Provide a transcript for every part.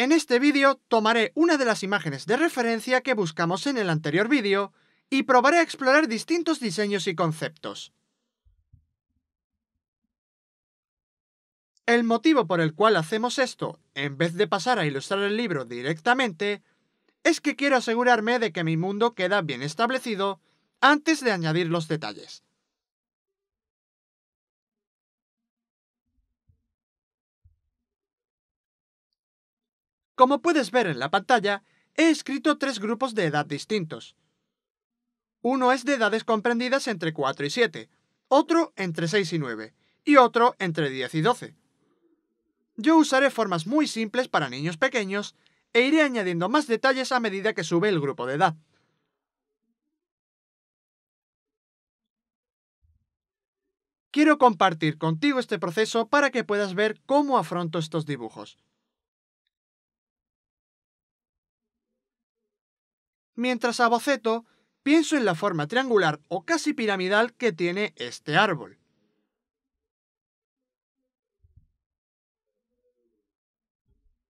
En este vídeo tomaré una de las imágenes de referencia que buscamos en el anterior vídeo y probaré a explorar distintos diseños y conceptos. El motivo por el cual hacemos esto, en vez de pasar a ilustrar el libro directamente, es que quiero asegurarme de que mi mundo queda bien establecido antes de añadir los detalles. Como puedes ver en la pantalla, he escrito tres grupos de edad distintos. Uno es de edades comprendidas entre 4 y 7, otro entre 6 y 9, y otro entre 10 y 12. Yo usaré formas muy simples para niños pequeños e iré añadiendo más detalles a medida que sube el grupo de edad. Quiero compartir contigo este proceso para que puedas ver cómo afronto estos dibujos. mientras aboceto, pienso en la forma triangular o casi piramidal que tiene este árbol.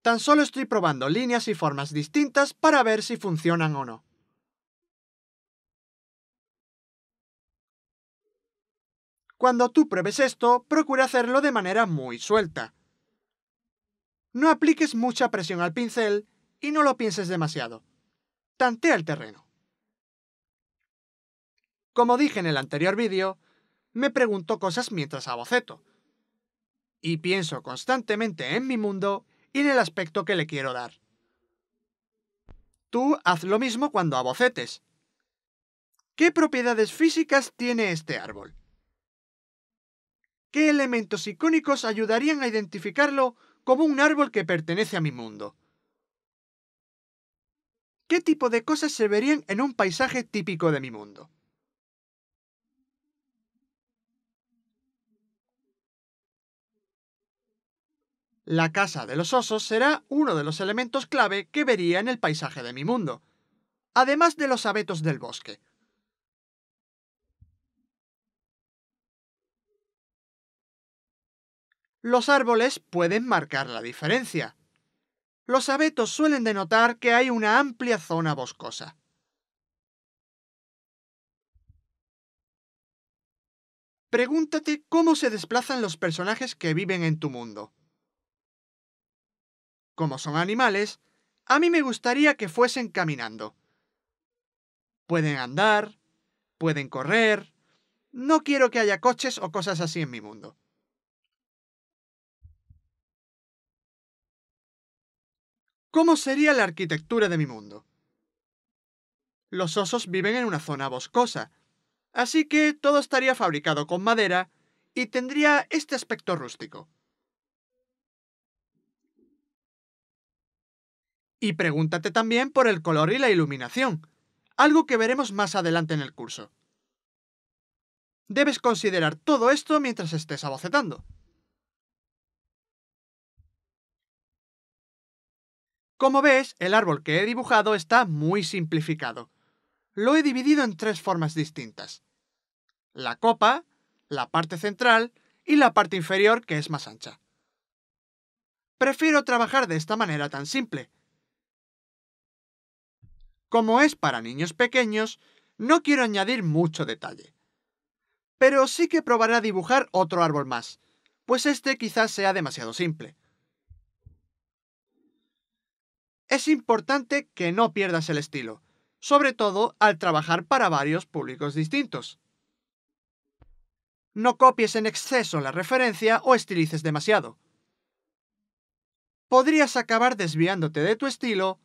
Tan solo estoy probando líneas y formas distintas para ver si funcionan o no. Cuando tú pruebes esto, procura hacerlo de manera muy suelta. No apliques mucha presión al pincel y no lo pienses demasiado tantea el terreno. Como dije en el anterior vídeo, me pregunto cosas mientras aboceto. Y pienso constantemente en mi mundo y en el aspecto que le quiero dar. Tú haz lo mismo cuando abocetes. ¿Qué propiedades físicas tiene este árbol? ¿Qué elementos icónicos ayudarían a identificarlo como un árbol que pertenece a mi mundo? ¿Qué tipo de cosas se verían en un paisaje típico de mi mundo? La casa de los osos será uno de los elementos clave que vería en el paisaje de mi mundo, además de los abetos del bosque. Los árboles pueden marcar la diferencia, los abetos suelen denotar que hay una amplia zona boscosa. Pregúntate cómo se desplazan los personajes que viven en tu mundo. Como son animales, a mí me gustaría que fuesen caminando. Pueden andar, pueden correr. No quiero que haya coches o cosas así en mi mundo. ¿Cómo sería la arquitectura de mi mundo? Los osos viven en una zona boscosa, así que todo estaría fabricado con madera y tendría este aspecto rústico. Y pregúntate también por el color y la iluminación, algo que veremos más adelante en el curso. Debes considerar todo esto mientras estés abocetando. Como ves, el árbol que he dibujado está muy simplificado. Lo he dividido en tres formas distintas. La copa, la parte central y la parte inferior que es más ancha. Prefiero trabajar de esta manera tan simple. Como es para niños pequeños, no quiero añadir mucho detalle. Pero sí que probaré a dibujar otro árbol más, pues este quizás sea demasiado simple es importante que no pierdas el estilo, sobre todo al trabajar para varios públicos distintos. No copies en exceso la referencia o estilices demasiado. Podrías acabar desviándote de tu estilo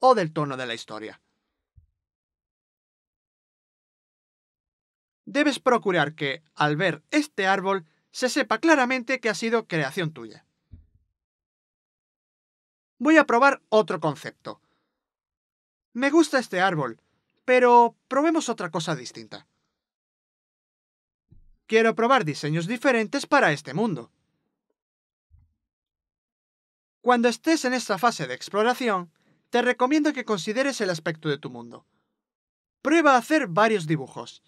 o del tono de la historia. Debes procurar que, al ver este árbol, se sepa claramente que ha sido creación tuya voy a probar otro concepto. Me gusta este árbol, pero probemos otra cosa distinta. Quiero probar diseños diferentes para este mundo. Cuando estés en esta fase de exploración, te recomiendo que consideres el aspecto de tu mundo. Prueba a hacer varios dibujos.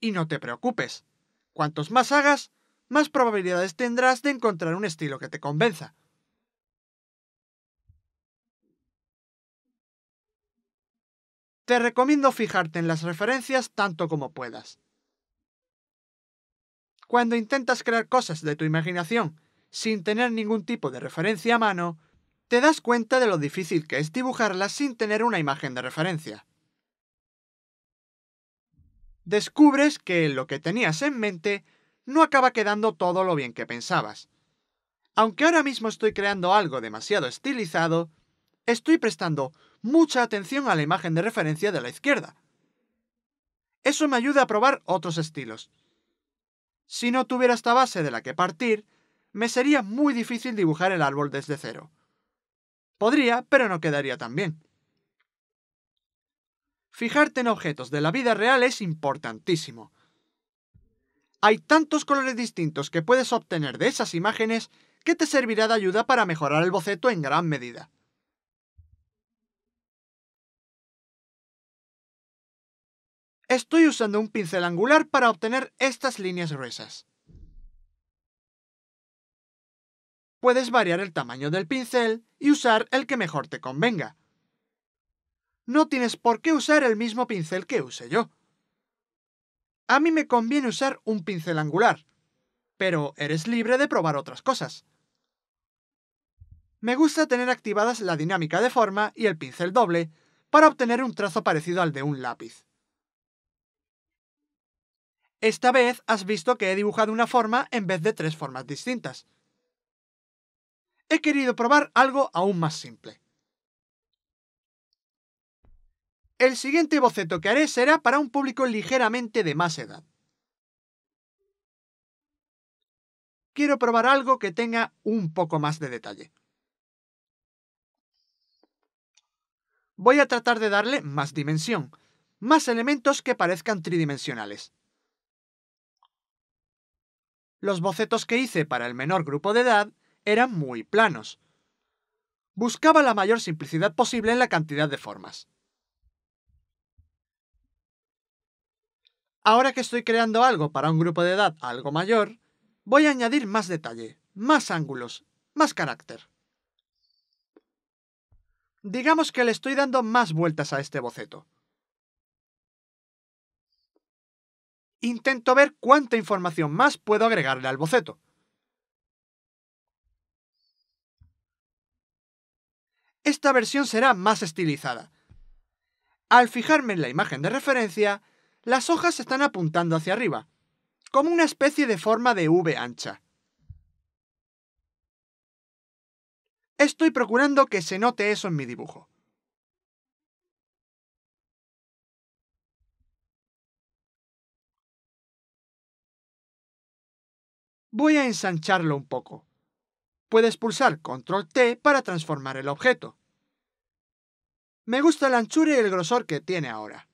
Y no te preocupes. Cuantos más hagas, más probabilidades tendrás de encontrar un estilo que te convenza. Te recomiendo fijarte en las referencias tanto como puedas. Cuando intentas crear cosas de tu imaginación sin tener ningún tipo de referencia a mano, te das cuenta de lo difícil que es dibujarlas sin tener una imagen de referencia. Descubres que lo que tenías en mente no acaba quedando todo lo bien que pensabas. Aunque ahora mismo estoy creando algo demasiado estilizado, estoy prestando mucha atención a la imagen de referencia de la izquierda. Eso me ayuda a probar otros estilos. Si no tuviera esta base de la que partir, me sería muy difícil dibujar el árbol desde cero. Podría, pero no quedaría tan bien. Fijarte en objetos de la vida real es importantísimo. Hay tantos colores distintos que puedes obtener de esas imágenes que te servirá de ayuda para mejorar el boceto en gran medida. Estoy usando un pincel angular para obtener estas líneas gruesas. Puedes variar el tamaño del pincel y usar el que mejor te convenga. No tienes por qué usar el mismo pincel que use yo. A mí me conviene usar un pincel angular, pero eres libre de probar otras cosas. Me gusta tener activadas la dinámica de forma y el pincel doble para obtener un trazo parecido al de un lápiz. Esta vez has visto que he dibujado una forma en vez de tres formas distintas. He querido probar algo aún más simple. El siguiente boceto que haré será para un público ligeramente de más edad. Quiero probar algo que tenga un poco más de detalle. Voy a tratar de darle más dimensión, más elementos que parezcan tridimensionales los bocetos que hice para el menor grupo de edad eran muy planos. Buscaba la mayor simplicidad posible en la cantidad de formas. Ahora que estoy creando algo para un grupo de edad algo mayor, voy a añadir más detalle, más ángulos, más carácter. Digamos que le estoy dando más vueltas a este boceto. intento ver cuánta información más puedo agregarle al boceto. Esta versión será más estilizada. Al fijarme en la imagen de referencia, las hojas están apuntando hacia arriba, como una especie de forma de V ancha. Estoy procurando que se note eso en mi dibujo. Voy a ensancharlo un poco. Puedes pulsar Control T para transformar el objeto. Me gusta la anchura y el grosor que tiene ahora.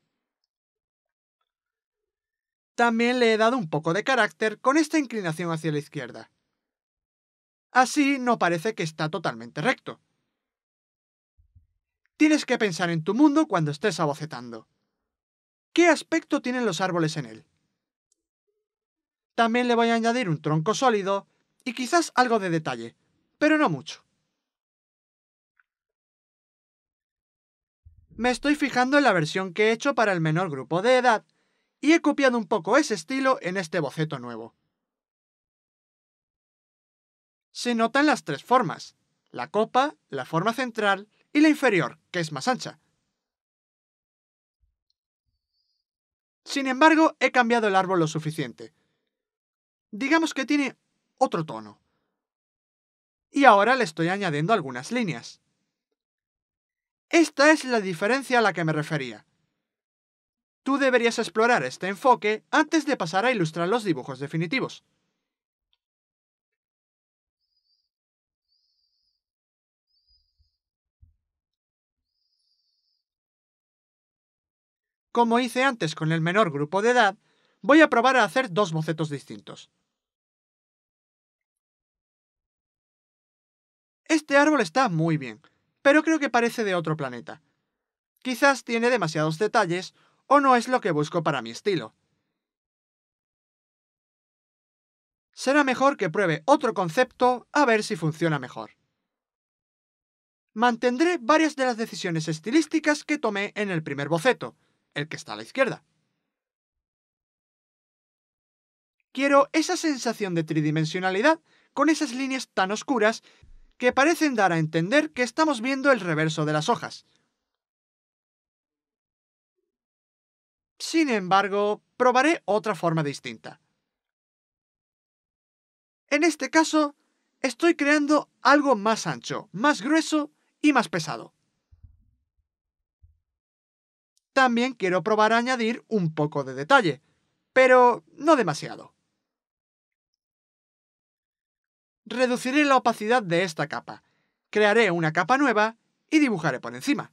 También le he dado un poco de carácter con esta inclinación hacia la izquierda. Así no parece que está totalmente recto. Tienes que pensar en tu mundo cuando estés abocetando. ¿Qué aspecto tienen los árboles en él? También le voy a añadir un tronco sólido y quizás algo de detalle, pero no mucho. Me estoy fijando en la versión que he hecho para el menor grupo de edad y he copiado un poco ese estilo en este boceto nuevo. Se notan las tres formas, la copa, la forma central y la inferior, que es más ancha. Sin embargo, he cambiado el árbol lo suficiente, digamos que tiene otro tono. Y ahora le estoy añadiendo algunas líneas. Esta es la diferencia a la que me refería. Tú deberías explorar este enfoque antes de pasar a ilustrar los dibujos definitivos. Como hice antes con el menor grupo de edad, voy a probar a hacer dos bocetos distintos. Este árbol está muy bien, pero creo que parece de otro planeta. Quizás tiene demasiados detalles o no es lo que busco para mi estilo. Será mejor que pruebe otro concepto a ver si funciona mejor. Mantendré varias de las decisiones estilísticas que tomé en el primer boceto, el que está a la izquierda. Quiero esa sensación de tridimensionalidad con esas líneas tan oscuras que parecen dar a entender que estamos viendo el reverso de las hojas. Sin embargo, probaré otra forma distinta. En este caso, estoy creando algo más ancho, más grueso y más pesado. También quiero probar a añadir un poco de detalle, pero no demasiado. reduciré la opacidad de esta capa, crearé una capa nueva y dibujaré por encima.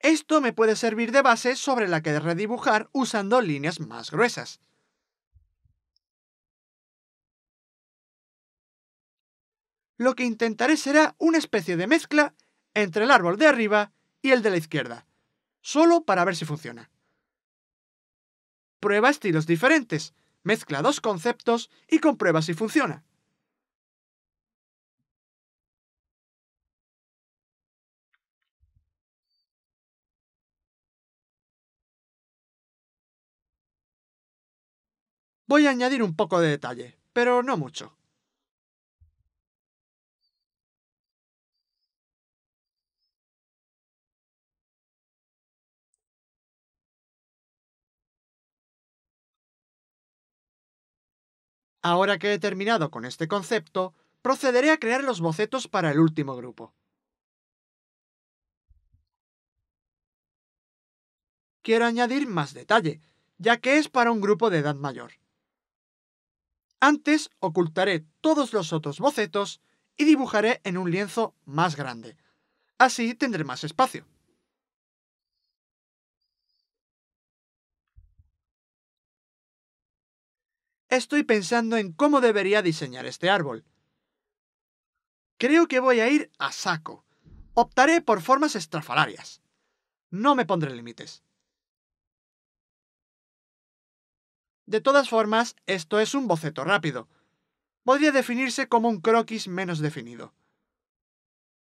Esto me puede servir de base sobre la que redibujar usando líneas más gruesas. Lo que intentaré será una especie de mezcla entre el árbol de arriba y el de la izquierda, solo para ver si funciona. Prueba estilos diferentes, mezcla dos conceptos y comprueba si funciona. Voy a añadir un poco de detalle, pero no mucho. Ahora que he terminado con este concepto, procederé a crear los bocetos para el último grupo. Quiero añadir más detalle, ya que es para un grupo de edad mayor. Antes ocultaré todos los otros bocetos y dibujaré en un lienzo más grande. Así tendré más espacio. Estoy pensando en cómo debería diseñar este árbol. Creo que voy a ir a saco. Optaré por formas estrafalarias. No me pondré límites. De todas formas, esto es un boceto rápido. Podría definirse como un croquis menos definido.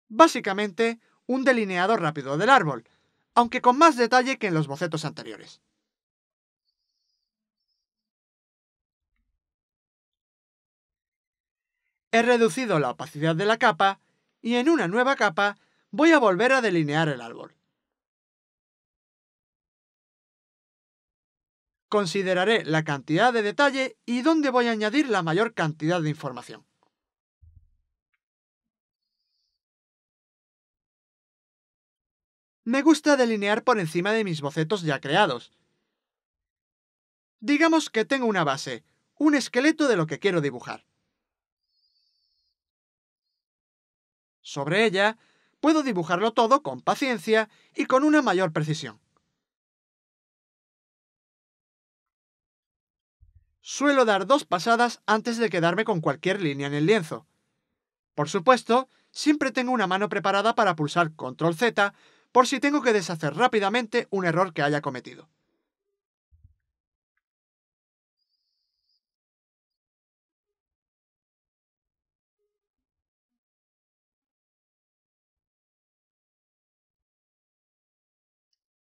Básicamente, un delineado rápido del árbol, aunque con más detalle que en los bocetos anteriores. He reducido la opacidad de la capa y en una nueva capa voy a volver a delinear el árbol. Consideraré la cantidad de detalle y dónde voy a añadir la mayor cantidad de información. Me gusta delinear por encima de mis bocetos ya creados. Digamos que tengo una base, un esqueleto de lo que quiero dibujar. Sobre ella, puedo dibujarlo todo con paciencia y con una mayor precisión. suelo dar dos pasadas antes de quedarme con cualquier línea en el lienzo. Por supuesto, siempre tengo una mano preparada para pulsar Control Z por si tengo que deshacer rápidamente un error que haya cometido.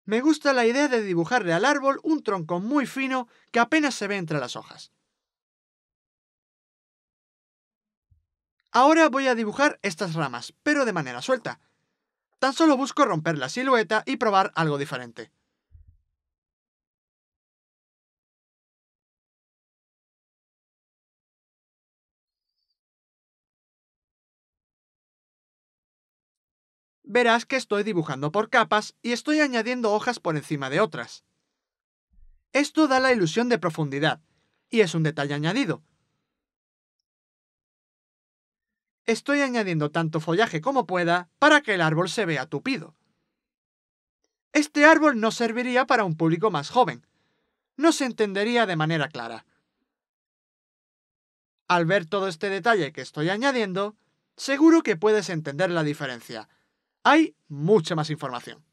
Me gusta la idea de dibujarle al árbol un tronco muy fino que apenas se ve entre las hojas. Ahora voy a dibujar estas ramas, pero de manera suelta. Tan solo busco romper la silueta y probar algo diferente. verás que estoy dibujando por capas y estoy añadiendo hojas por encima de otras. Esto da la ilusión de profundidad, y es un detalle añadido. Estoy añadiendo tanto follaje como pueda para que el árbol se vea tupido. Este árbol no serviría para un público más joven. No se entendería de manera clara. Al ver todo este detalle que estoy añadiendo, seguro que puedes entender la diferencia hay mucha más información.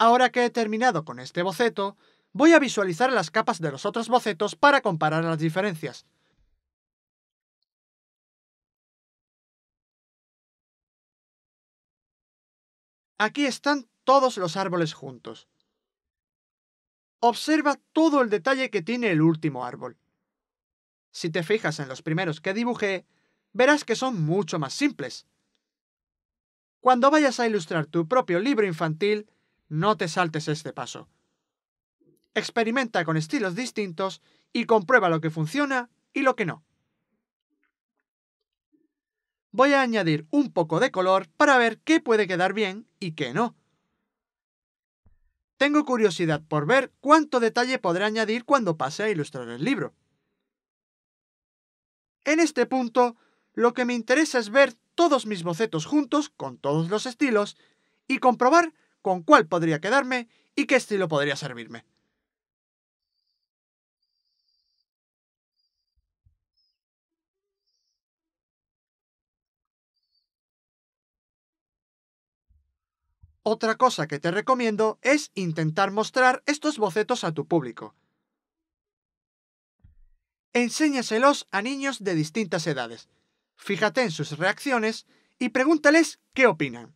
Ahora que he terminado con este boceto, voy a visualizar las capas de los otros bocetos para comparar las diferencias. Aquí están todos los árboles juntos. Observa todo el detalle que tiene el último árbol. Si te fijas en los primeros que dibujé, verás que son mucho más simples. Cuando vayas a ilustrar tu propio libro infantil, no te saltes este paso. Experimenta con estilos distintos y comprueba lo que funciona y lo que no. Voy a añadir un poco de color para ver qué puede quedar bien y qué no. Tengo curiosidad por ver cuánto detalle podré añadir cuando pase a ilustrar el libro. En este punto, lo que me interesa es ver todos mis bocetos juntos, con todos los estilos, y comprobar con cuál podría quedarme y qué estilo podría servirme. Otra cosa que te recomiendo es intentar mostrar estos bocetos a tu público. Enséñaselos a niños de distintas edades. Fíjate en sus reacciones y pregúntales qué opinan.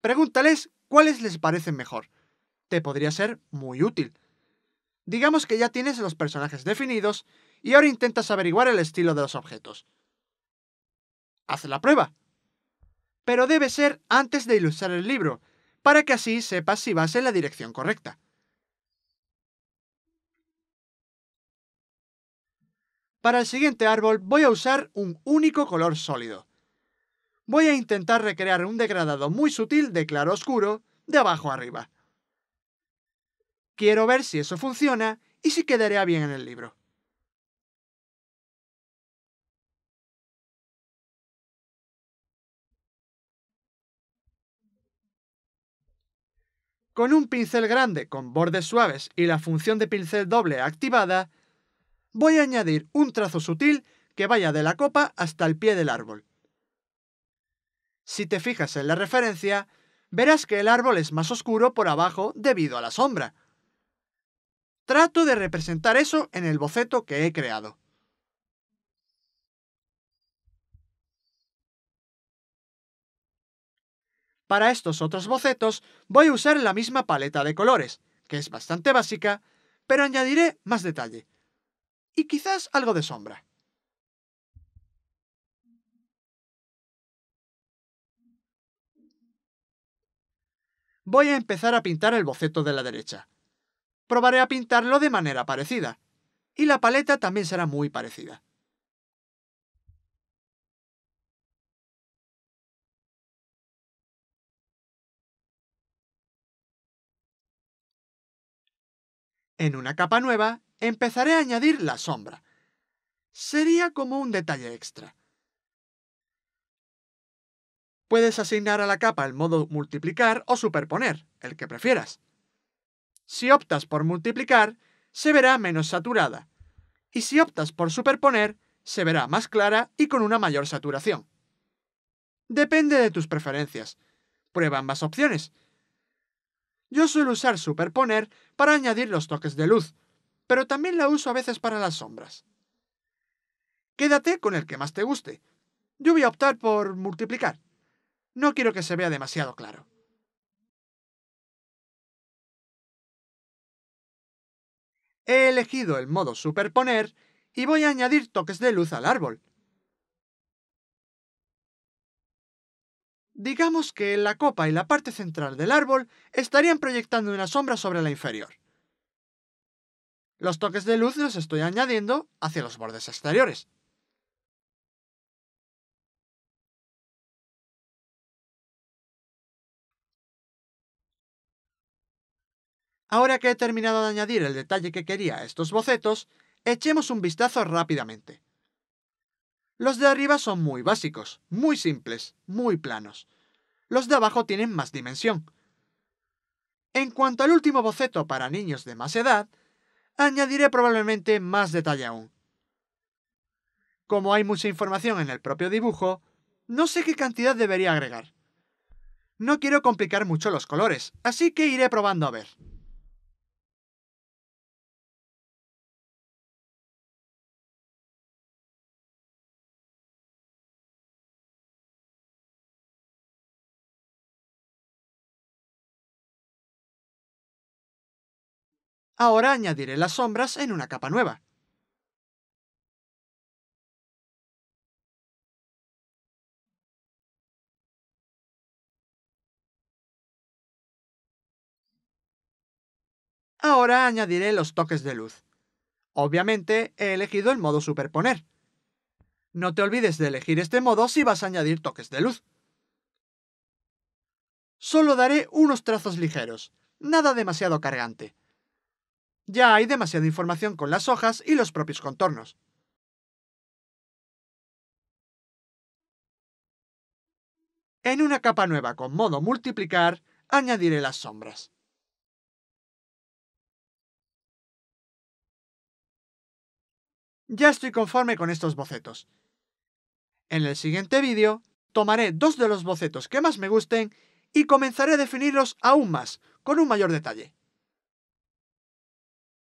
Pregúntales cuáles les parecen mejor. Te podría ser muy útil. Digamos que ya tienes los personajes definidos y ahora intentas averiguar el estilo de los objetos. Haz la prueba. Pero debe ser antes de ilustrar el libro, para que así sepas si vas en la dirección correcta. Para el siguiente árbol voy a usar un único color sólido. Voy a intentar recrear un degradado muy sutil de claro oscuro de abajo arriba. Quiero ver si eso funciona y si quedaría bien en el libro. Con un pincel grande con bordes suaves y la función de pincel doble activada, voy a añadir un trazo sutil que vaya de la copa hasta el pie del árbol. Si te fijas en la referencia, verás que el árbol es más oscuro por abajo debido a la sombra. Trato de representar eso en el boceto que he creado. Para estos otros bocetos voy a usar la misma paleta de colores, que es bastante básica, pero añadiré más detalle. Y quizás algo de sombra. Voy a empezar a pintar el boceto de la derecha. Probaré a pintarlo de manera parecida. Y la paleta también será muy parecida. En una capa nueva, empezaré a añadir la sombra. Sería como un detalle extra. Puedes asignar a la capa el modo multiplicar o superponer, el que prefieras. Si optas por multiplicar, se verá menos saturada. Y si optas por superponer, se verá más clara y con una mayor saturación. Depende de tus preferencias. Prueba ambas opciones yo suelo usar superponer para añadir los toques de luz, pero también la uso a veces para las sombras. Quédate con el que más te guste. Yo voy a optar por multiplicar. No quiero que se vea demasiado claro. He elegido el modo superponer y voy a añadir toques de luz al árbol. Digamos que la copa y la parte central del árbol estarían proyectando una sombra sobre la inferior. Los toques de luz los estoy añadiendo hacia los bordes exteriores. Ahora que he terminado de añadir el detalle que quería a estos bocetos, echemos un vistazo rápidamente. Los de arriba son muy básicos, muy simples, muy planos. Los de abajo tienen más dimensión. En cuanto al último boceto para niños de más edad, añadiré probablemente más detalle aún. Como hay mucha información en el propio dibujo, no sé qué cantidad debería agregar. No quiero complicar mucho los colores, así que iré probando a ver. Ahora añadiré las sombras en una capa nueva. Ahora añadiré los toques de luz. Obviamente he elegido el modo superponer. No te olvides de elegir este modo si vas a añadir toques de luz. Solo daré unos trazos ligeros, nada demasiado cargante. Ya hay demasiada información con las hojas y los propios contornos. En una capa nueva con modo multiplicar, añadiré las sombras. Ya estoy conforme con estos bocetos. En el siguiente vídeo, tomaré dos de los bocetos que más me gusten y comenzaré a definirlos aún más, con un mayor detalle.